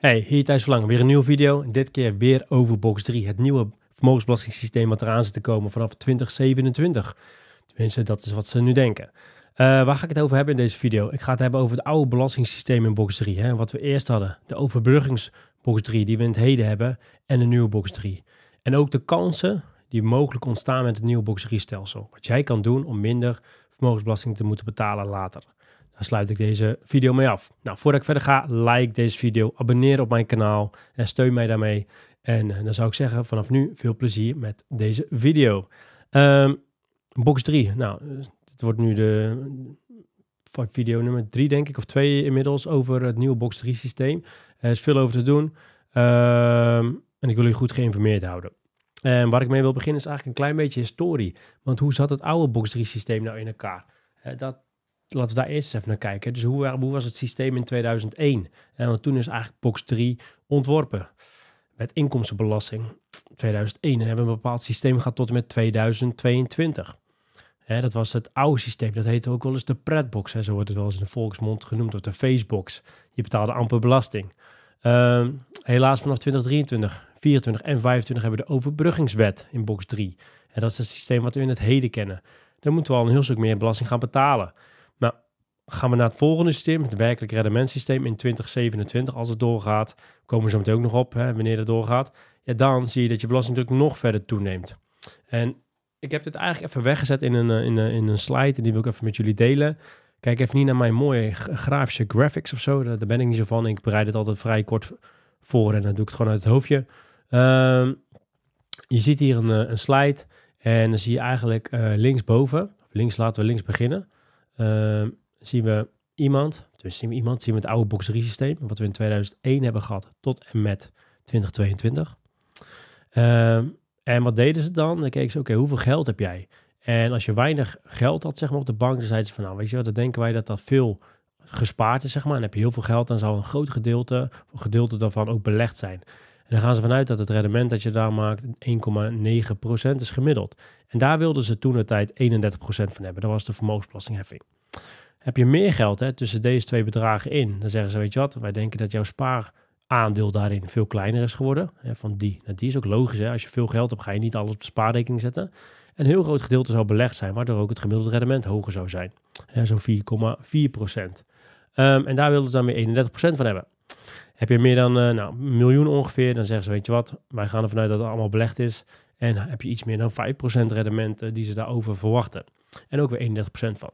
Hey, hier Thijs Verlangen. Weer een nieuwe video. Dit keer weer over box 3. Het nieuwe vermogensbelastingssysteem wat eraan zit te komen vanaf 2027. Tenminste, dat is wat ze nu denken. Eh, waar ga ik het over hebben in deze video? Ik ga het hebben over het oude belastingssysteem in box 3. Hè, wat we eerst hadden. De overbruggingsbox 3 die we in het heden hebben. En de nieuwe box 3. En ook de kansen die mogelijk ontstaan met het nieuwe box 3 stelsel. Wat jij kan doen om minder vermogensbelasting te moeten betalen later sluit ik deze video mee af. Nou, voordat ik verder ga, like deze video, abonneer op mijn kanaal en steun mij daarmee. En eh, dan zou ik zeggen, vanaf nu veel plezier met deze video. Ehm, box 3. Nou, dit eh, wordt nu de eh, video nummer 3, denk ik, of 2 inmiddels, over het nieuwe box 3 systeem. Er is veel over te doen. Ehm, en ik wil u goed geïnformeerd houden. En waar ik mee wil beginnen is eigenlijk een klein beetje historie. Want hoe zat het oude Box 3 systeem nou in elkaar? Dat laten we daar eerst even naar kijken. Dus hoe, hoe was het systeem in 2001? want toen is eigenlijk box 3 ontworpen. Met inkomstenbelasting 2001. En hebben we een bepaald systeem gehad tot en met 2022. dat was het oude systeem. Dat heette ook wel eens de pretbox. Hè. Zo wordt het wel eens in de volksmond genoemd. Of de facebox. Je betaalde amper belasting. Ehm, helaas vanaf 2023, 24 en 25 hebben we de overbruggingswet in box 3. En dat is het systeem wat we in het heden kennen. Dan moeten we al een heel stuk meer belasting gaan betalen gaan we naar het volgende systeem, het werkelijk rendementsysteem in 2027. Als het doorgaat, komen we zo meteen ook nog op hè, wanneer het doorgaat. Ja, dan zie je dat je belastingdruk nog verder toeneemt. En ik heb dit eigenlijk even weggezet in een, eh, in een, eh, in een slide en die wil ik even met jullie delen. Kijk even niet naar mijn mooie grafische graphics of zo. Daar, ben ik niet zo van. Ik bereid het altijd vrij kort voor en dan doe ik het gewoon uit het hoofdje. Ehm, je ziet hier een, eh, een, slide en dan zie je eigenlijk uh, linksboven, links laten we links beginnen. Um, zien we iemand, dus zien we iemand, zien we het oude boxeri-systeem wat we in 2001 hebben gehad tot en met 2022. Ehm, en wat deden ze dan? Dan keken ze, oké, hoeveel geld heb jij? En als je weinig geld had, zeg maar, op de bank, dan zeiden ze van, nou, weet je wat, dan denken wij dat dat veel gespaard is, zeg maar. En heb je heel veel geld, dan zal een groot gedeelte, een gedeelte daarvan ook belegd zijn. En dan gaan ze vanuit dat het rendement dat je daar maakt 1,9% is gemiddeld. En daar wilden ze toen de tijd 31% van hebben. Dat was de vermogensbelastingheffing heb je meer geld hè, tussen deze twee bedragen in. Dan zeggen ze, weet je wat, wij denken dat jouw spaaraandeel daarin veel kleiner is geworden. Hè, van die naar nou, die is ook logisch. Hè. Als je veel geld hebt, ga je niet alles op de spaarrekening zetten. Een heel groot gedeelte zou belegd zijn, waardoor ook het gemiddelde rendement hoger zou zijn. Ja, Zo'n 4,4 procent. Ehm, en daar wilden ze dan weer 31 procent van hebben. Heb je meer dan eh, nou, een miljoen ongeveer, dan zeggen ze, weet je wat, wij gaan ervan uit dat het allemaal belegd is. En heb je iets meer dan 5% rendement uh, die ze daarover verwachten. En ook weer 31% van.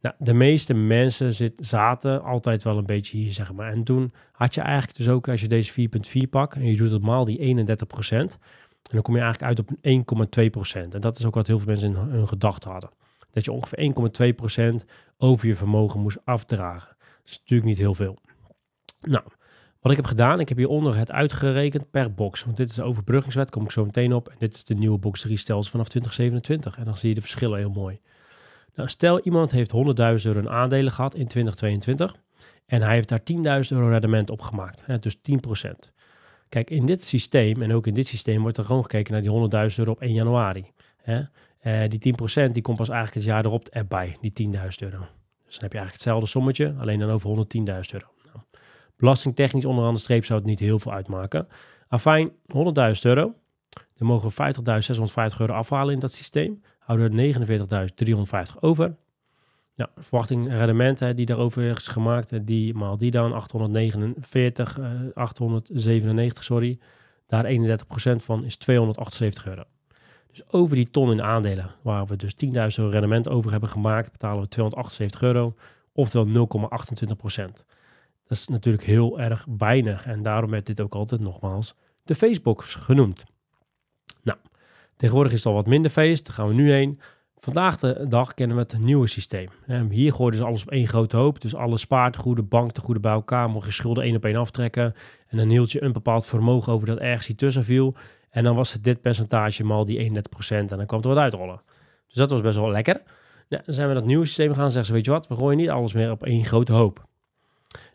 Nou, de meeste mensen zaten altijd wel een beetje hier, zeg maar. En toen had je eigenlijk dus ook, als je deze 4.4 pakt en je doet het maal die 31%, en dan kom je eigenlijk uit op 1,2%. En dat is ook wat heel veel mensen in hun gedachten hadden. Dat je ongeveer 1,2% over je vermogen moest afdragen. Dat is natuurlijk niet heel veel. Nou, wat ik heb gedaan, ik heb hieronder het uitgerekend per box. Want dit is de overbruggingswet, kom ik zo meteen op. En dit is de nieuwe box 3 stelsel vanaf 2027. En dan zie je de verschillen heel mooi. Nou, stel iemand heeft 100.000 euro aandelen gehad in 2022 en hij heeft daar 10.000 euro rendement op gemaakt, hè, dus 10%. Kijk, in dit systeem en ook in dit systeem wordt er gewoon gekeken naar die 100.000 euro op 1 januari. Hè. Eh, die 10% die komt pas eigenlijk het jaar erop erbij, die 10.000 euro. Dus dan heb je eigenlijk hetzelfde sommetje, alleen dan over 110.000 euro. Nou, belastingtechnisch onderaan de streep zou het niet heel veel uitmaken. Afijn, 100.000 euro. Dan mogen we 50.650 euro afhalen in dat systeem houden er 49.350 over. Nou, verwachting rendementen die daarover is gemaakt, die maal die dan 849, 897, eh, sorry. Daar 31% van is 278 euro. Dus over die ton in aandelen, waar we dus 10.000 euro rendement over hebben gemaakt, betalen we 278 euro, oftewel 0,28%. Dat is natuurlijk heel erg weinig en daarom werd dit ook altijd nogmaals de Facebooks genoemd. Nou, Tegenwoordig is het al wat minder feest, daar gaan we nu heen. Vandaag de dag kennen we het nieuwe systeem. Hier gooiden ze dus alles op één grote hoop. Dus alle spaartegoeden, banktegoeden bij elkaar. Mocht je schulden één op één aftrekken. En dan hield je een bepaald vermogen over dat ergens hier tussen viel. En dan was het dit percentage mal die 31%. En dan kwam er wat uitrollen. Dus dat was best wel lekker. dan zijn we dat nieuwe systeem gaan zeggen weet je wat, we gooien niet alles meer op één grote hoop.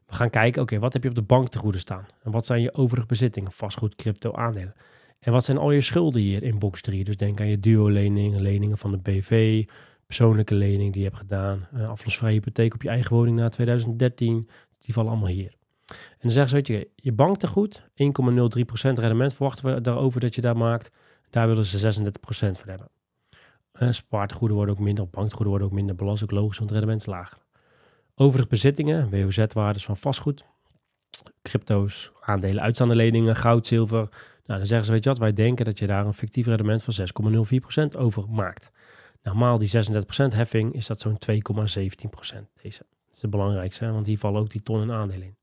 We gaan kijken, oké, wat heb je op de bank te goede staan? En wat zijn je overige bezittingen? Vastgoed, crypto, aandelen. En wat zijn al je schulden hier in box 3? Dus denk aan je duo-leningen, leningen van de BV, persoonlijke lening die je hebt gedaan, uh, hypotheek op je eigen woning na 2013. Die vallen allemaal hier. En dan zeggen ze, weet je, je banktegoed, 1,03% rendement verwachten we daarover dat je daar maakt. Daar willen ze 36% voor hebben. Uh, spaartegoeden worden ook minder, banktegoeden worden ook minder belast, ook logisch, want het rendement is lager. Overig bezittingen, WOZ-waardes van vastgoed, crypto's, aandelen, uitstaande leningen, goud, zilver, nou, dan zeggen ze, weet je wat, wij denken dat je daar een fictief rendement van 6,04% over maakt. Normaal die 36% heffing is dat zo'n 2,17%. Deze dat is het belangrijkste, want hier vallen ook die tonnen aandelen in.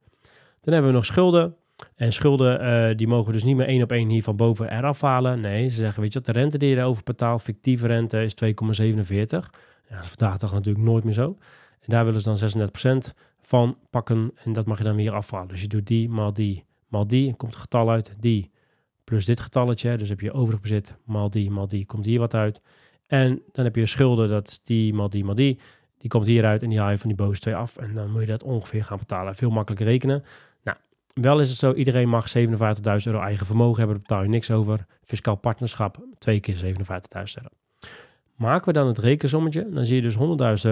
Dan hebben we nog schulden. En schulden, eh, die mogen dus niet meer één op één hier van boven eraf halen. Nee, ze zeggen, weet je wat, de rente die je erover betaalt, fictieve rente, is 2,47. Ja, dat is vandaag natuurlijk nooit meer zo. En daar willen ze dan 36% van pakken en dat mag je dan weer afhalen. Dus je doet die maal die maal die en komt het getal uit die plus dit getalletje. Dus heb je overig bezit, maal die, mal die, komt hier wat uit. En dan heb je schulden, dat is die, maal die, mal die. Die komt hieruit en die haal je van die boze twee af. En dan moet je dat ongeveer gaan betalen. Veel makkelijker rekenen. Nou, wel is het zo, iedereen mag 57.000 euro eigen vermogen hebben. Daar betaal je niks over. Fiscaal partnerschap, twee keer 57.000 euro. Maken we dan het rekensommetje, dan zie je dus 100.000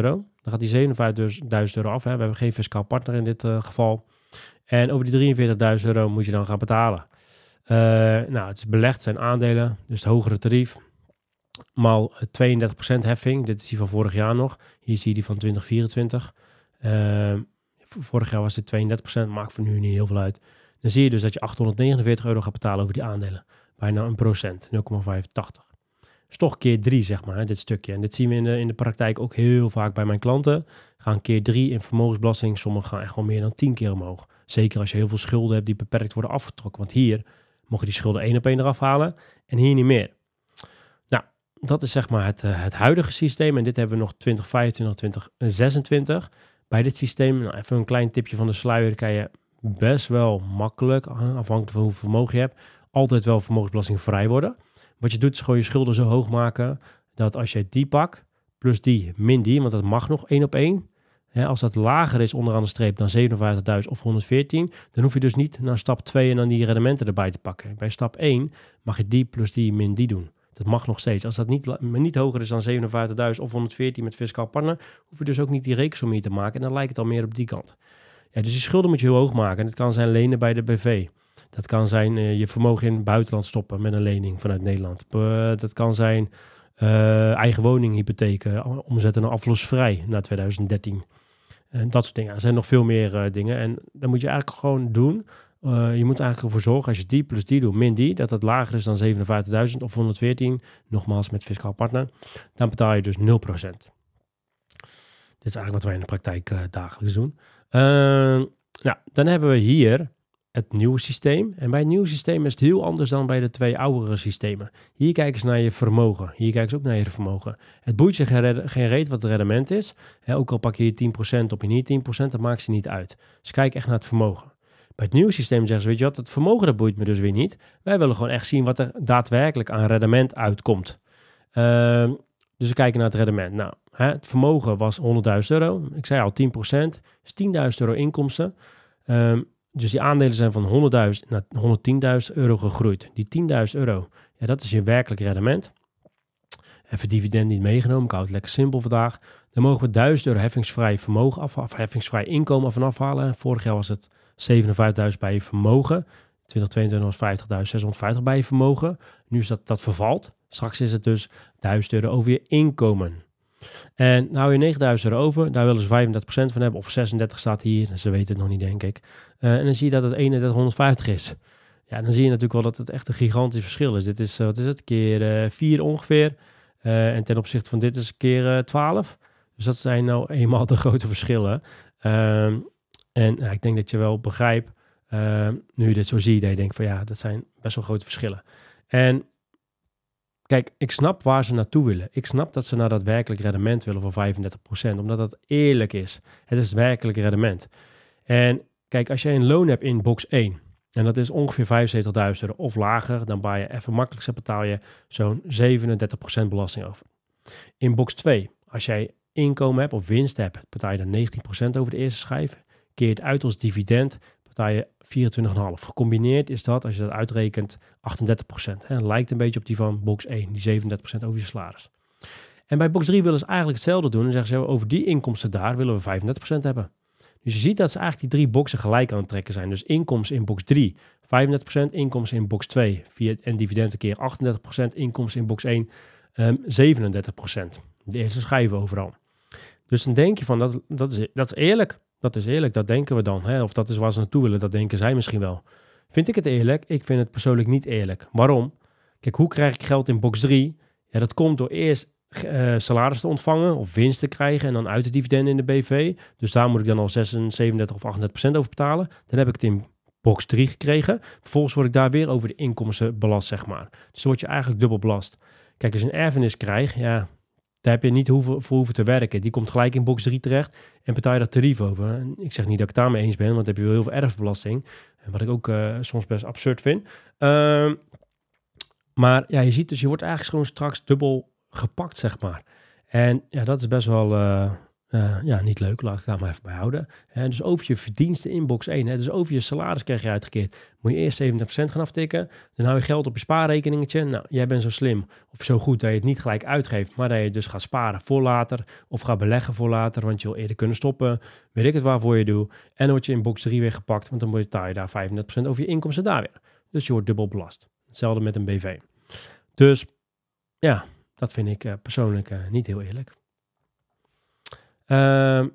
euro. Dan gaat die 57.000 euro af. Hè. We hebben geen fiscaal partner in dit eh, geval. En over die 43.000 euro moet je dan gaan betalen. Eh, nou, het is belegd, zijn aandelen, dus het hogere tarief. Maal 32% eh, heffing. Dit is die van vorig jaar nog. Hier zie je die van 2024. Ehm, vorig jaar was het 32%, maakt voor nu niet heel veel uit. Dan zie je dus dat je 849 euro gaat betalen over die aandelen. Bijna een procent, 0,85 is toch keer drie, zeg maar, dit stukje. En dit zien we in de, in de praktijk ook heel vaak bij mijn klanten. Gaan keer drie in vermogensbelasting. Sommigen gaan echt wel meer dan tien keer omhoog. Zeker als je heel veel schulden hebt die beperkt worden afgetrokken. Want hier mocht je die schulden één op één eraf halen en hier niet meer. Nou, dat is zeg maar het, eh, het huidige systeem en dit hebben we nog 2025, 2026. Eh, Bij dit systeem, nou, even een klein tipje van de sluier, kan je best wel makkelijk, eh, afhankelijk van hoeveel vermogen je hebt, altijd wel vrij worden. Wat je doet is gewoon je schulden zo hoog maken dat als je die pak, plus die, min die, want dat mag nog één op één, Hè, als dat lager is onderaan de streep dan 57.000 of 114, dan hoef je dus niet naar stap 2 en dan die rendementen erbij te pakken. Bij stap 1 mag je die plus die min die doen. Dat mag nog steeds. Als dat niet, niet hoger is dan 57.000 of 114 met fiscaal partner, hoef je dus ook niet die reeksom hier te maken. En dan lijkt het al meer op die kant. Ja, dus je schulden moet je heel hoog maken. En dat kan zijn lenen bij de BV. Dat kan zijn eh, je vermogen in het buitenland stoppen met een lening vanuit Nederland. dat kan zijn uh, eigen woninghypotheken omzetten naar aflosvrij na 2013. En dat soort dingen. Er zijn nog veel meer eh, dingen. En dat moet je eigenlijk gewoon doen. Eh, je moet eigenlijk ervoor zorgen, als je die plus die doet, min die, dat dat lager is dan 57.000 of 114, nogmaals met fiscaal partner, dan betaal je dus 0%. Dit is eigenlijk wat wij in de praktijk eh, dagelijks doen. nou, dan hebben we hier het nieuwe systeem. En bij het nieuwe systeem is het heel anders dan bij de twee oudere systemen. Hier kijken ze naar je vermogen. Hier kijken ze ook naar je vermogen. Het boeit je geen reet wat het rendement is. He, ook al pak je hier 10% op je hier 10%, dat maakt ze niet uit. Dus kijk echt naar het vermogen. Bij het nieuwe systeem zeggen ze, weet je wat, het vermogen dat boeit me dus weer niet. Wij willen gewoon echt zien wat er daadwerkelijk aan rendement uitkomt. Ehm, dus we kijken naar het rendement. Nou, het vermogen was 100.000 euro. Ik zei al 10%, is 10.000 euro inkomsten. Ehm, dus die aandelen zijn van 100.000 naar 110.000 euro gegroeid. Die 10.000 euro, ja, dat is je werkelijk rendement. Even dividend niet meegenomen, ik hou het lekker simpel vandaag. Dan mogen we 1000 euro heffingsvrij vermogen af, of heffingsvrij inkomen van afhalen. Vorig jaar was het 57.000 bij je vermogen. 2022 was 50.650 bij je vermogen. Nu is dat, dat vervalt. Straks is het dus 1000 euro over je inkomen. En nou je 9000 erover. over, daar willen ze 35% van hebben, of 36 staat hier, ze weten het nog niet, denk ik. Eh, en dan zie je dat het 3150 is. Ja, dan zie je natuurlijk wel dat het echt een gigantisch verschil is. Dit is, eh, wat is het, keer 4 eh, ongeveer. en ten opzichte van dit is keer 12. Dus dat zijn nou eenmaal de grote verschillen. Ehm, en ik denk dat je wel begrijpt, ehm, nu je dit zo ziet, dat je denkt van ja, dat zijn best wel grote verschillen. En Kijk, ik snap waar ze naartoe willen. Ik snap dat ze naar dat werkelijk rendement willen van 35%, omdat dat eerlijk is. Het is werkelijk rendement. En kijk, als jij een loon hebt in box 1, en dat is ongeveer 75.000 euro of lager, dan baar je even makkelijk, betaal je zo'n 37% belasting over. In box 2, als jij inkomen hebt of winst hebt, betaal je dan 19% over de eerste schijf. Keer het uit als dividend, je 24,5. Gecombineerd is dat, als je dat uitrekent, 38%. Hè. Lijkt een beetje op die van box 1, die 37% over je salaris. En bij box 3 willen ze eigenlijk hetzelfde doen. En zeggen ze, over die inkomsten daar willen we 35% hebben. Dus je ziet dat ze eigenlijk die drie boxen gelijk aan het trekken zijn. Dus inkomsten in box 3, 35%. Inkomsten in box 2 via, dividend een keer 38%. Inkomsten in box 1, um, 37%. De eerste schijven overal. Dus dan denk je van, dat, dat, is, dat is eerlijk. Dat is eerlijk, dat denken we dan. Hè? Of dat is waar ze naartoe willen, dat denken zij misschien wel. Vind ik het eerlijk? Ik vind het persoonlijk niet eerlijk. Waarom? Kijk, hoe krijg ik geld in box 3? Ja, dat komt door eerst eh, salaris te ontvangen of winst te krijgen en dan uit de dividend in de BV. Dus daar moet ik dan al 36, of 38 procent over betalen. Dan heb ik het in box 3 gekregen. Vervolgens word ik daar weer over de inkomsten belast, zeg maar. Dus dan word je eigenlijk dubbel belast. Kijk, als je een erfenis krijgt, ja, daar heb je niet hoeven, voor hoeven te werken. Die komt gelijk in box 3 terecht en betaal je dat tarief over. ik zeg niet dat ik daarmee eens ben, want dan heb je wel heel veel erfbelasting. Wat ik ook eh, soms best absurd vind. Ehm, maar ja, je ziet dus, je wordt eigenlijk gewoon straks dubbel gepakt, zeg maar. En ja, dat is best wel, eh, eh, ja, niet leuk, laat ik daar maar even bij houden. dus over je verdiensten in box 1, dus over je salaris krijg je uitgekeerd. Moet je eerst 70% gaan aftikken, dan hou je geld op je spaarrekeningetje. Nou, jij bent zo slim of zo goed dat je het niet gelijk uitgeeft, maar dat je dus gaat sparen voor later of gaat beleggen voor later, want je wil eerder kunnen stoppen. Weet ik het waarvoor je doet. En dan word je in box 3 weer gepakt, want dan moet je daar 35% over je inkomsten daar weer. Dus je wordt dubbel belast. Hetzelfde met een BV. Dus ja, dat vind ik eh, persoonlijk eh, niet heel eerlijk. Ehm,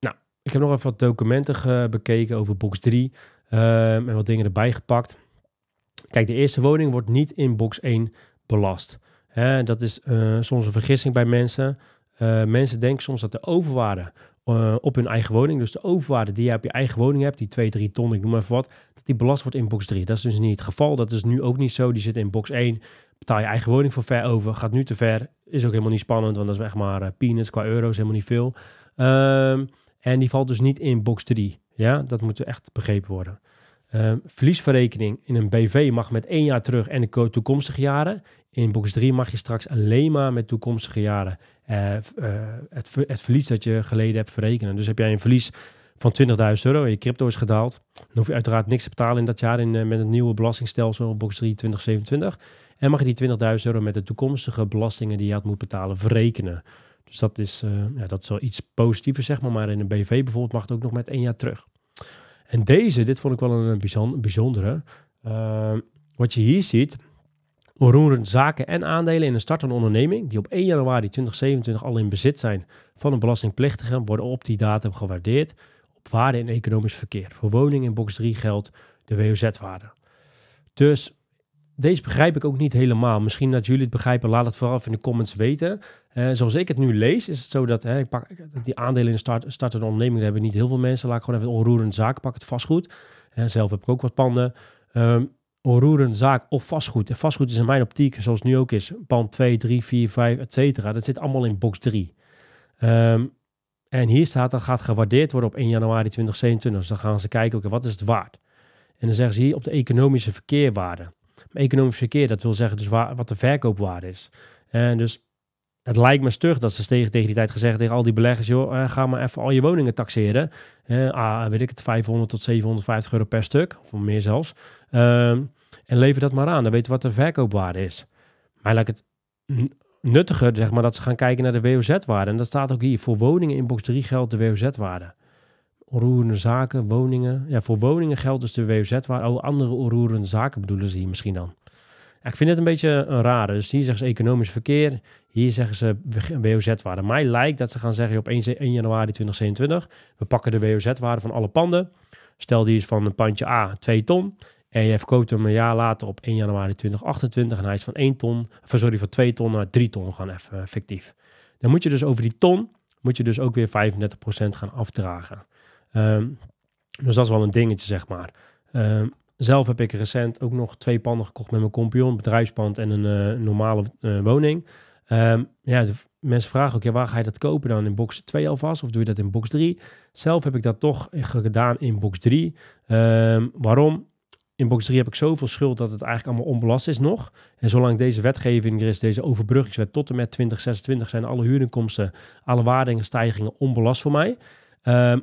nou, ik heb nog even wat documenten bekeken over box 3 ehm, en wat dingen erbij gepakt. Kijk, de eerste woning wordt niet in box 1 belast. dat is eh, soms een vergissing bij mensen. Eh, mensen denken soms dat de overwaarde eh, op hun eigen woning. Dus de overwaarde die je op je eigen woning hebt, die 2, 3 ton, ik noem maar even wat, dat die belast wordt in box 3. Dat is dus niet het geval. Dat is nu ook niet zo. Die zit in box 1. Betaal je eigen woning voor ver over, gaat nu te ver, is ook helemaal niet spannend, want dat is echt maar eh, peanuts qua euro's, helemaal niet veel. Ehm, en die valt dus niet in box 3. Ja, dat moet echt begrepen worden. Ehm, verliesverrekening in een BV mag met één jaar terug en de toekomstige jaren. In box 3 mag je straks alleen maar met toekomstige jaren eh, eh, het, het verlies dat je geleden hebt verrekenen. Dus heb jij een verlies van 20.000 euro en je crypto is gedaald, dan hoef je uiteraard niks te betalen in dat jaar in, eh, met het nieuwe belastingstelsel box 3 2027. En mag je die 20.000 euro met de toekomstige belastingen die je had moet betalen verrekenen. Dus dat is, eh, ja, dat is wel iets positiever, zeg maar. Maar in een BV bijvoorbeeld mag het ook nog met één jaar terug. En deze, dit vond ik wel een eh, bijzondere. Ehm, wat je hier ziet, onroerend zaken en aandelen in een start startende onderneming... die op 1 januari 2027 al in bezit zijn van een belastingplichtige... worden op die datum gewaardeerd waarde in economisch verkeer. Voor woning in box 3 geldt de WOZ-waarde. Dus deze begrijp ik ook niet helemaal. Misschien dat jullie het begrijpen, laat het vooral in de comments weten. Eh, zoals ik het nu lees, is het zo dat hè, ik pak, die aandelen in start, startende onderneming, daar hebben niet heel veel mensen. Laat ik gewoon even onroerend zaak, pak het vastgoed. Uh, zelf heb ik ook wat panden. Um, zaak of vastgoed. En vastgoed is in mijn optiek, zoals het nu ook is, pand 2, 3, 4, 5, et cetera. Dat zit allemaal in box 3. En hier staat dat gaat gewaardeerd worden op 1 januari 2027. Dus dan gaan ze kijken, oké, wat is het waard? En dan zeggen ze hier op de economische verkeerwaarde. Economisch verkeer, dat wil zeggen dus wat de verkoopwaarde is. En dus het lijkt me stug dat ze tegen, tegen die tijd gezegd tegen al die beleggers, joh, eh, ga maar even al je woningen taxeren. Eh, ah, weet ik het, 500 tot 750 euro per stuk, of meer zelfs. Ehm, en lever dat maar aan, dan weet je wat de verkoopwaarde is. Maar lijkt het nuttiger, zeg maar, dat ze gaan kijken naar de WOZ-waarde. En dat staat ook hier. Voor woningen in box 3 geldt de WOZ-waarde. Onroerende zaken, woningen. Ja, voor woningen geldt dus de WOZ-waarde. Oh, andere onroerende zaken bedoelen ze hier misschien dan. ik vind het een beetje een eh, rare. Dus hier zeggen ze economisch verkeer. Hier zeggen ze WOZ-waarde. Mij lijkt dat ze gaan zeggen op 1 januari 2027... we pakken de WOZ-waarde van alle panden. Stel die is van een pandje A 2 ton en je verkoopt hem een jaar later op 1 januari 2028. En hij is van 1 ton, van, eh, sorry, van 2 ton naar 3 ton gaan even eh, fictief. Dan moet je dus over die ton, moet je dus ook weer 35% gaan afdragen. Ehm, dus dat is wel een dingetje, zeg maar. Ehm, zelf heb ik recent ook nog twee panden gekocht met mijn compagnon. bedrijfspand en een eh, normale woning. Um, ja, mensen vragen ook, waar ga je dat kopen dan? In box 2 alvast? Of doe je dat in box 3? Zelf heb ik dat toch gedaan in box 3. Um, waarom? in box 3 heb ik zoveel schuld dat het eigenlijk allemaal onbelast is nog. En zolang deze wetgeving er is, deze overbruggingswet tot en met 2026, zijn alle huurinkomsten, alle waardingen, stijgingen onbelast voor mij. Ehm,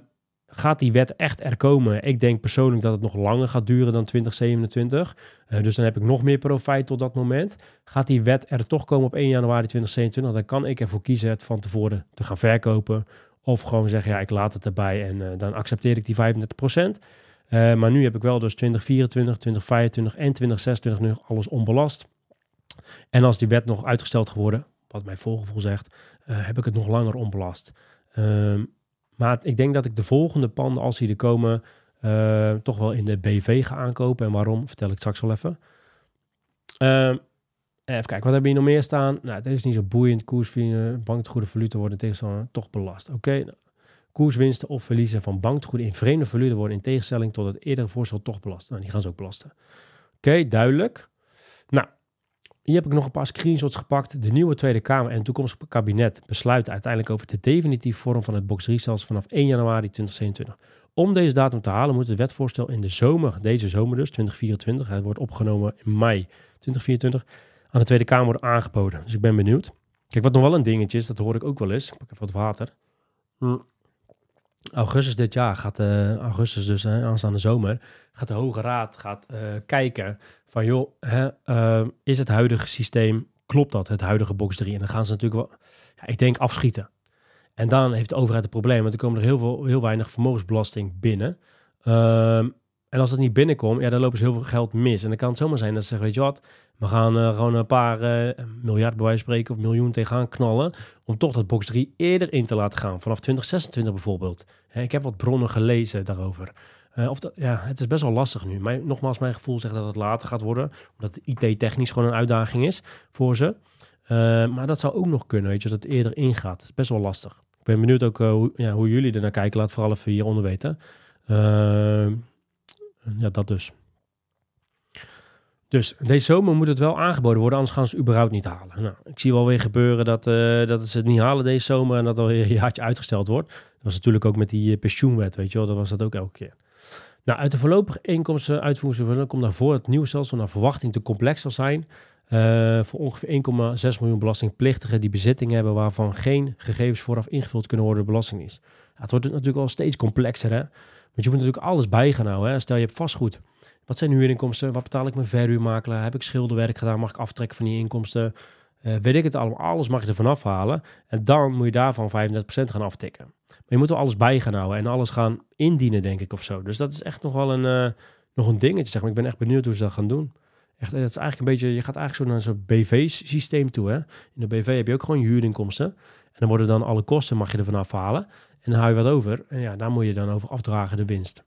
gaat die wet echt er komen? Ik denk persoonlijk dat het nog langer gaat duren dan 2027. Eh, dus dan heb ik nog meer profijt tot dat moment. Gaat die wet er toch komen op 1 januari 2027? Dan kan ik ervoor kiezen het van tevoren te gaan verkopen. Of gewoon zeggen, ja, ik laat het erbij en eh, dan accepteer ik die 35 eh, maar nu heb ik wel dus 2024, 2025 en 2026 nu alles onbelast. En als die wet nog uitgesteld geworden, wat mijn volgevoel zegt, eh, heb ik het nog langer onbelast. Ehm, maar ik denk dat ik de volgende panden, als die er komen, eh, toch wel in de BV ga aankopen. En waarom, vertel ik straks wel even. Ehm, even kijken, wat hebben je hier nog meer staan? Nou, het is niet zo boeiend. Koers, bank, goede valuta worden tegenstander toch belast. Oké, nou, Koerswinsten of verliezen van banktegoeden in vreemde valuta worden in tegenstelling tot het eerdere voorstel toch belast. Nou, die gaan ze ook belasten. Oké, duidelijk. Nou, hier heb ik nog een paar screenshots gepakt. De nieuwe Tweede Kamer en toekomstig kabinet besluiten uiteindelijk over de definitieve vorm van het box 3 vanaf 1 januari 2027. Om deze datum te halen moet het wetvoorstel in de zomer, deze zomer dus, 2024, het wordt opgenomen in mei 2024, aan de Tweede Kamer worden aangeboden. Dus ik ben benieuwd. Kijk, wat nog wel een dingetje is, dat hoor ik ook wel eens. Ik pak even wat water. Hm augustus dit jaar gaat, de eh, augustus dus hè, aanstaande zomer, gaat de Hoge Raad gaat, eh, kijken van joh, hè, ehm, is het huidige systeem, klopt dat, het huidige box 3? En dan gaan ze natuurlijk wel, ja, ik denk afschieten. En dan heeft de overheid het probleem, want er komen er heel, veel, heel weinig vermogensbelasting binnen. Ehm, en als dat niet binnenkomt, ja, dan lopen ze heel veel geld mis. En dan kan het zomaar zijn dat ze zeggen, weet je wat, we gaan eh, gewoon een paar eh, miljard bij wijze van spreken of miljoen tegenaan knallen. Om toch dat box 3 eerder in te laten gaan. Vanaf 2026 bijvoorbeeld. ik heb wat bronnen gelezen daarover. Eh, of ja, het is best wel lastig nu. Maar nogmaals, mijn gevoel zegt dat het later gaat worden. Omdat IT-technisch gewoon een uitdaging is voor ze. maar dat zou ook nog kunnen, weet je, dat het eerder ingaat. Best wel lastig. Ik ben benieuwd ook hoe, ja, hoe jullie er naar kijken. Laat vooral even hieronder weten. Ehm eh, ja, dat dus. Dus deze zomer moet het wel aangeboden worden, anders gaan ze het überhaupt niet halen. Nou, ik zie wel weer gebeuren dat, eh, dat ze het niet halen deze zomer en dat al een hartje uitgesteld wordt. Dat was natuurlijk ook met die eh, pensioenwet, weet je wel, dat was dat ook elke keer. Nou, uit de voorlopige inkomsten uitvoeringsvergunning komt naar voren het nieuwe stelsel naar verwachting te complex zal zijn. voor ongeveer 1,6 miljoen belastingplichtigen die bezittingen hebben waarvan geen gegevens vooraf ingevuld kunnen worden door Belastingdienst. het wordt natuurlijk al steeds complexer, hè? Want je moet natuurlijk alles bij gaan houden. Hè? Stel je hebt vastgoed. Wat zijn huurinkomsten? Wat betaal ik mijn verhuurmakelaar? Heb ik schilderwerk gedaan? Mag ik aftrekken van die inkomsten? Eh, weet ik het allemaal. Alles mag je ervan afhalen. En dan moet je daarvan 35% gaan aftikken. Maar je moet wel alles bij gaan houden en alles gaan indienen, denk ik, of zo. Dus dat is echt nog wel een, eh, nog een dingetje, zeg maar. Ik ben echt benieuwd hoe ze dat gaan doen. Echt, dat eh, is eigenlijk een beetje, je gaat eigenlijk zo naar zo'n BV-systeem toe. Hè? In de BV heb je ook gewoon huurinkomsten. En dan worden dan alle kosten, mag je ervan afhalen. En dan hou je wat over. En ja, daar moet je dan over afdragen de winst.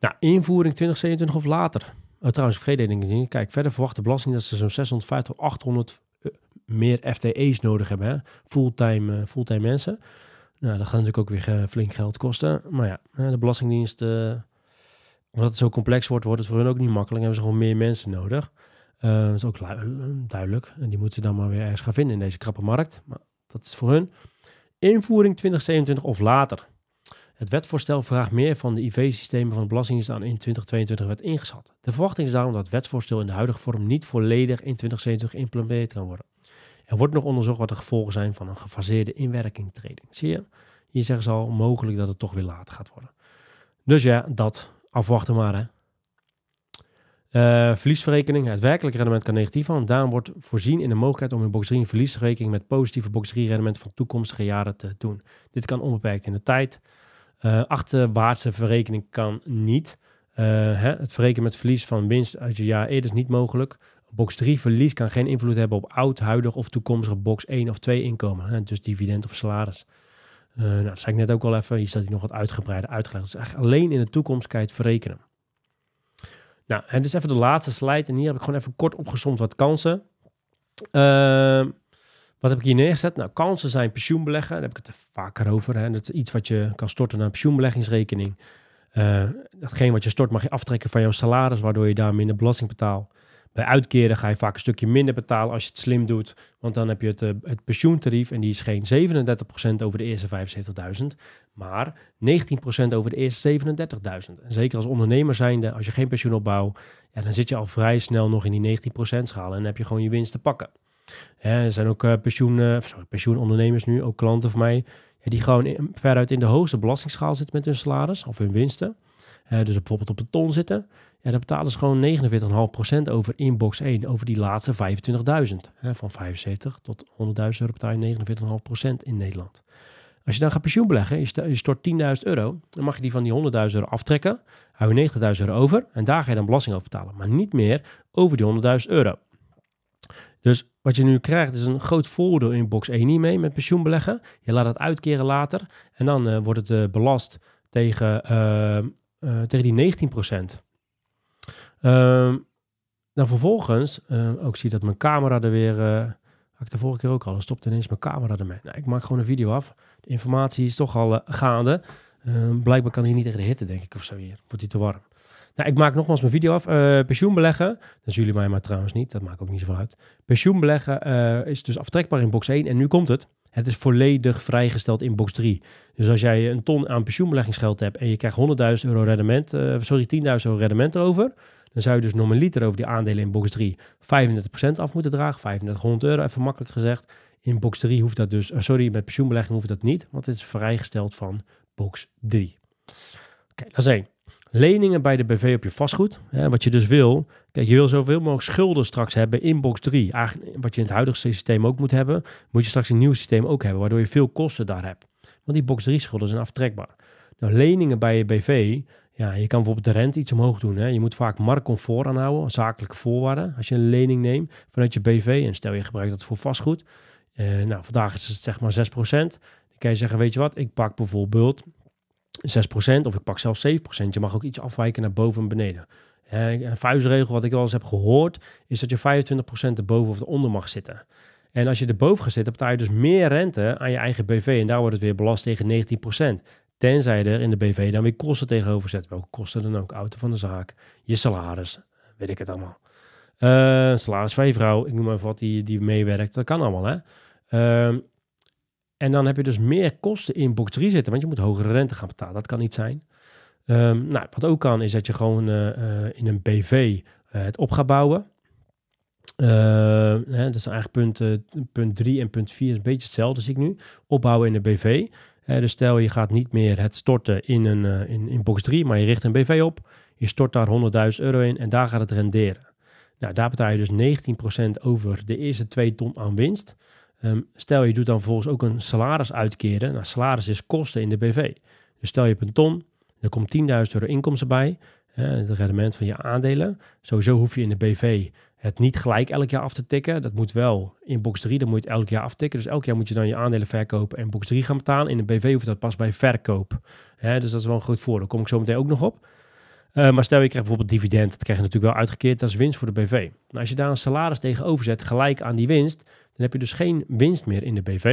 Nou, invoering 2027 of later. Oh, trouwens, vergeet één Kijk, verder verwacht de belasting dat ze zo'n 650 tot 800 eh, meer FTE's nodig hebben. Hè? Fulltime, eh, fulltime mensen. Nou, dat gaat natuurlijk ook weer eh, flink geld kosten. Maar ja, de Belastingdienst, omdat het zo complex wordt, wordt het voor hun ook niet makkelijk. hebben ze gewoon meer mensen nodig. dat is ook duidelijk. En die moeten dan maar weer ergens gaan vinden in deze krappe markt. Maar dat is voor hun. Invoering 2027 of later. Het wetvoorstel vraagt meer van de IV-systemen van de Belastingdienst aan in 2022 werd ingeschat. De verwachting is daarom dat het wetsvoorstel in de huidige vorm niet volledig in 2027 geïmplementeerd kan worden. Er wordt nog onderzocht wat de gevolgen zijn van een gefaseerde inwerkingtreding. Zie je, hier zeggen ze al mogelijk dat het toch weer later gaat worden. Dus ja, dat afwachten maar hè. Eh, verliesverrekening. Het werkelijk rendement kan negatief zijn. Daarom wordt voorzien in de mogelijkheid om in box 3 een verliesverrekening met positieve box 3 rendement van toekomstige jaren te doen. Dit kan onbeperkt in de tijd. Eh, achterwaartse verrekening kan niet. Eh, hè, het verrekenen met verlies van winst uit je jaar eerder is niet mogelijk. Box 3 verlies kan geen invloed hebben op oud, huidig of toekomstige box 1 of 2 inkomen. Hè, dus dividend of salaris. nou, dat zei ik net ook al even. Hier staat hij nog wat uitgebreider uitgelegd. Dus eigenlijk alleen in de toekomst kan je het verrekenen. Nou, en is dus even de laatste slide. En hier heb ik gewoon even kort opgezomd wat kansen. Ehm, wat heb ik hier neergezet? Nou, kansen zijn pensioenbeleggen. Daar heb ik het er vaker over. Hè. Dat is iets wat je kan storten naar een pensioenbeleggingsrekening. Uh, datgene wat je stort mag je aftrekken van jouw salaris, waardoor je daar minder belasting betaalt. Bij uitkeren ga je vaak een stukje minder betalen als je het slim doet. Want dan heb je het, eh, pensioentarief en die is geen 37% over de eerste 75.000, maar 19% over de eerste 37.000. En zeker als ondernemer zijnde, als je geen pensioen opbouwt, ja, dan zit je al vrij snel nog in die 19% schaal en dan heb je gewoon je winst te pakken. er zijn ook eh, pensioen, eh, pensioenondernemers nu, ook klanten van mij, ja, die gewoon veruit in de hoogste belastingsschaal zitten met hun salaris of hun winsten. Eh, dus bijvoorbeeld op een ton zitten. Ja, dan betalen ze gewoon 49,5% over inbox 1, over die laatste 25.000. Van 75 tot 100.000 euro betaal je 49,5% in Nederland. Als je dan gaat pensioen beleggen, je stort 10.000 euro, dan mag je die van die 100.000 euro aftrekken, hou je 90.000 euro over en daar ga je dan belasting over betalen, maar niet meer over die 100.000 euro. Dus wat je nu krijgt is een groot voordeel in box 1 niet mee met pensioen beleggen. Je laat het uitkeren later en dan eh, wordt het eh, belast tegen eh, tegen die 19 procent. Um, vervolgens, uh, ook zie dat mijn camera er weer. Uh, had ik de vorige keer ook al. Dan stopte ineens mijn camera ermee. Nou, ik maak gewoon een video af. De informatie is toch al gaande. Ehm, blijkbaar kan hij niet tegen de hitte, denk ik, of zo hier. Wordt hij te warm. Nou, ik maak nogmaals mijn video af. pensioen beleggen. Dat jullie mij maar trouwens niet. Dat maakt ook niet zoveel uit. Pensioen beleggen is dus aftrekbaar in box 1. En nu komt het. Het is volledig vrijgesteld in box 3. Dus als jij een ton aan pensioenbeleggingsgeld hebt en je krijgt 100.000 euro rendement, eh, sorry, 10.000 euro rendement over, dan zou je dus normaliter over die aandelen in box 3 35% af moeten dragen. 3500 euro, even makkelijk gezegd. In box 3 hoeft dat dus, eh, sorry, met pensioenbelegging hoeft dat niet, want het is vrijgesteld van box 3. Oké, okay, dat is één leningen bij de BV op je vastgoed. Hè, wat je dus wil. Kijk, je wil zoveel mogelijk schulden straks hebben in box 3. wat je in het huidige systeem ook moet hebben, moet je straks een nieuw systeem ook hebben, waardoor je veel kosten daar hebt. Want die box 3 schulden zijn aftrekbaar. Nou, leningen bij je BV, ja, je kan bijvoorbeeld de rente iets omhoog doen. Hè. Je moet vaak marktcomfort aanhouden, zakelijke voorwaarden. Als je een lening neemt vanuit je BV, en stel je gebruikt dat voor vastgoed. Eh, nou, vandaag is het zeg maar 6%. Dan kan je zeggen, weet je wat, ik pak bijvoorbeeld 6% of ik pak zelfs 7%. Je mag ook iets afwijken naar boven en beneden. Een vuistregel, wat ik wel eens heb gehoord, is dat je 25% erboven of eronder mag zitten. En als je erboven gaat zitten, betaal je dus meer rente aan je eigen BV. En daar wordt het weer belast tegen 19%. Tenzij er in de BV dan weer kosten tegenover zet. Welke kosten dan ook? Auto van de zaak, je salaris, weet ik het allemaal. Uh, salaris van je vrouw, ik noem maar even wat die, die meewerkt. Dat kan allemaal, hè? Ehm, en dan heb je dus meer kosten in box 3 zitten, want je moet hogere rente gaan betalen. Dat kan niet zijn. Ehm, nou, wat ook kan, is dat je gewoon eh, eh, in een BV eh, het op gaat bouwen. Ehm, hè, dat is eigenlijk punt, 3 en punt 4 is een beetje hetzelfde, zie ik nu. Opbouwen in een BV. dus stel je gaat niet meer het storten in, een, in, in box 3, maar je richt een BV op. Je stort daar 100.000 euro in en daar gaat het renderen. Nou, daar betaal je dus 19% over de eerste 2 ton aan winst. Ehm, stel je doet dan volgens ook een salaris uitkeren. Nou, salaris is kosten in de BV. Dus stel je hebt een ton, er komt 10.000 euro inkomsten bij. Hè, het rendement van je aandelen. Sowieso hoef je in de BV het niet gelijk elk jaar af te tikken. Dat moet wel in box 3, dan moet je het elk jaar aftikken. Dus elk jaar moet je dan je aandelen verkopen en box 3 gaan betalen. In de BV hoeft dat pas bij verkoop. dus dat is wel een groot voordeel. Daar kom ik zo meteen ook nog op. Eh, maar stel je krijgt bijvoorbeeld dividend, dat krijg je natuurlijk wel uitgekeerd, dat is winst voor de BV. Nou, als je daar een salaris tegenover zet, gelijk aan die winst, dan heb je dus geen winst meer in de BV.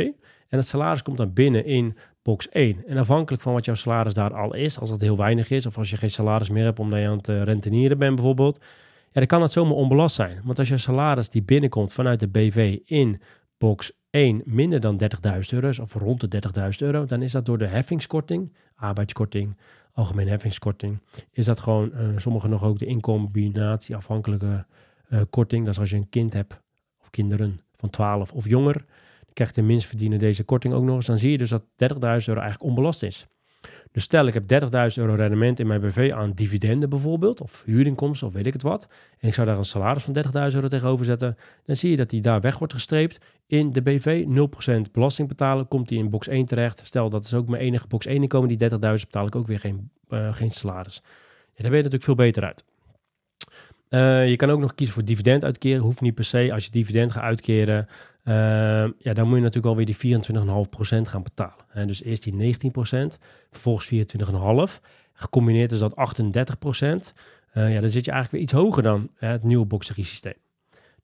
En het salaris komt dan binnen in box 1. En afhankelijk van wat jouw salaris daar al is, als dat heel weinig is, of als je geen salaris meer hebt omdat je aan het eh, rentenieren bent bijvoorbeeld, ja, dan kan dat zomaar onbelast zijn. Want als je salaris die binnenkomt vanuit de BV in box 1 minder dan 30.000 euro of rond de 30.000 euro, dan is dat door de heffingskorting, arbeidskorting, algemene heffingskorting, is dat gewoon, uh, eh, sommigen nog ook de afhankelijke uh, eh, korting. Dat is als je een kind hebt of kinderen, van 12 of jonger, dan krijgt de verdienen deze korting ook nog eens. Dan zie je dus dat 30.000 euro eigenlijk onbelast is. Dus stel ik heb 30.000 euro rendement in mijn BV aan dividenden bijvoorbeeld, of huurinkomsten of weet ik het wat. En ik zou daar een salaris van 30.000 euro tegenover zetten. Dan zie je dat die daar weg wordt gestreept in de BV. 0% belasting betalen, komt die in box 1 terecht. Stel dat is ook mijn enige box 1 inkomen, die 30.000 betaal ik ook weer geen, eh, geen salaris. En ja, daar ben je natuurlijk veel beter uit. Eh, je kan ook nog kiezen voor dividend uitkeren. Hoeft niet per se. Als je dividend gaat uitkeren, eh, ja, dan moet je natuurlijk alweer die 24,5% gaan betalen. Dus eerst die 19%, vervolgens 24,5%. Gecombineerd is dat 38%. Uh, eh, ja, dan zit je eigenlijk weer iets hoger dan het nieuwe boxeriesysteem.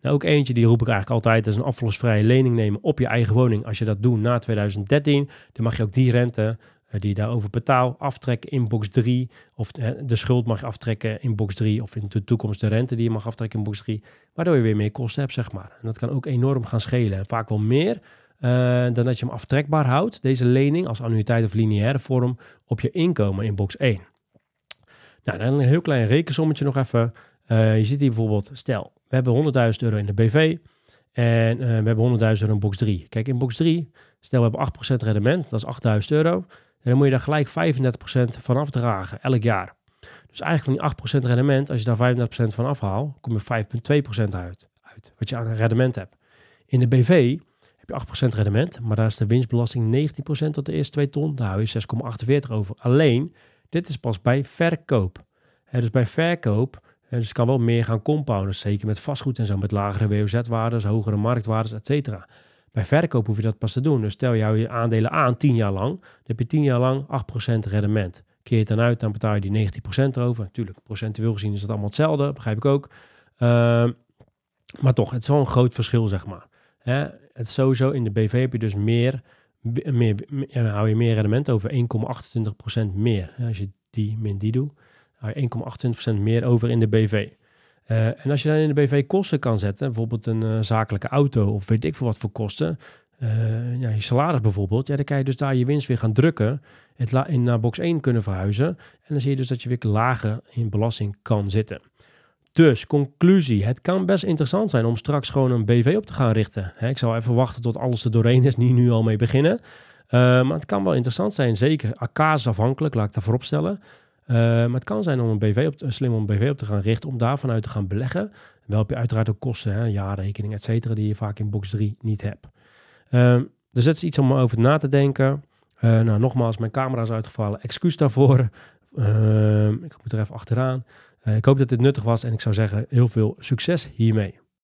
Nou, ook eentje die roep ik eigenlijk altijd, is een aflossvrije lening nemen op je eigen woning. Als je dat doet na 2013, dan mag je ook die rente eh, die je daarover betaalt, aftrekken in box 3. Of eh, de schuld mag aftrekken in box 3. Of in de toekomst de rente die je mag aftrekken in box 3. Waardoor je weer meer kosten hebt, zeg maar. En dat kan ook enorm gaan schelen. En vaak wel meer eh, dan dat je hem aftrekbaar houdt, deze lening als annuïteit of lineaire vorm, op je inkomen in box 1. Nou, dan een heel klein rekensommetje nog even. je ziet hier bijvoorbeeld, stel, we hebben 100.000 euro in de BV en we hebben 100.000 euro in box 3. Kijk, in box 3, stel we hebben 8% rendement, dat is 8.000 euro. En dan moet je daar gelijk 35% van afdragen elk jaar. Dus eigenlijk van die 8% rendement, als je daar 35% van afhaalt, kom je 5,2% uit, uit. Wat je aan rendement hebt. In de BV heb je 8% rendement, maar daar is de winstbelasting 19% tot de eerste 2 ton. Daar hou je 6,48 over. Alleen, dit is pas bij verkoop. dus bij verkoop, he, dus kan wel meer gaan compounden. Zeker met vastgoed en zo, met lagere WOZ-waardes, hogere marktwaardes, et cetera. Bij verkoop hoef je dat pas te doen. Dus stel jouw je aandelen aan 10 jaar lang, dan heb je 10 jaar lang 8% rendement. Keer je het dan uit, dan betaal je die 19% erover. Natuurlijk procentueel gezien is dat allemaal hetzelfde, begrijp ik ook. Ehm, maar toch, het is wel een groot verschil, zeg maar. Hè? Het sowieso in de BV heb je dus meer, meer, hou je meer rendement over, 1,28% meer. Als je die min die doet, hou je 1,28% meer over in de BV. Eh, en als je dan in de BV kosten kan zetten, bijvoorbeeld een eh, zakelijke auto of weet ik veel wat voor kosten, eh, ja, je salaris bijvoorbeeld, ja, dan kan je dus daar je winst weer gaan drukken. Het in, naar box 1 kunnen verhuizen. En dan zie je dus dat je weer lager in belasting kan zitten. Dus, conclusie. Het kan best interessant zijn om straks gewoon een BV op te gaan richten. ik zal even wachten tot alles er doorheen is, niet nu al mee beginnen. maar het kan wel interessant zijn, zeker. Akaas afhankelijk, laat ik daar vooropstellen. stellen. Eh, maar het kan zijn om een BV op, slim om een BV op te gaan richten, om daarvan uit te gaan beleggen. Wel heb je uiteraard ook kosten, hè, jaarrekening, et cetera, die je vaak in box 3 niet hebt. Ehm, dus dat is iets om over na te denken. Eh, nou, nogmaals, mijn camera is uitgevallen. Excuus daarvoor. Ehm, ik moet er even achteraan. Eh, ik hoop dat dit nuttig was en ik zou zeggen, heel veel succes hiermee.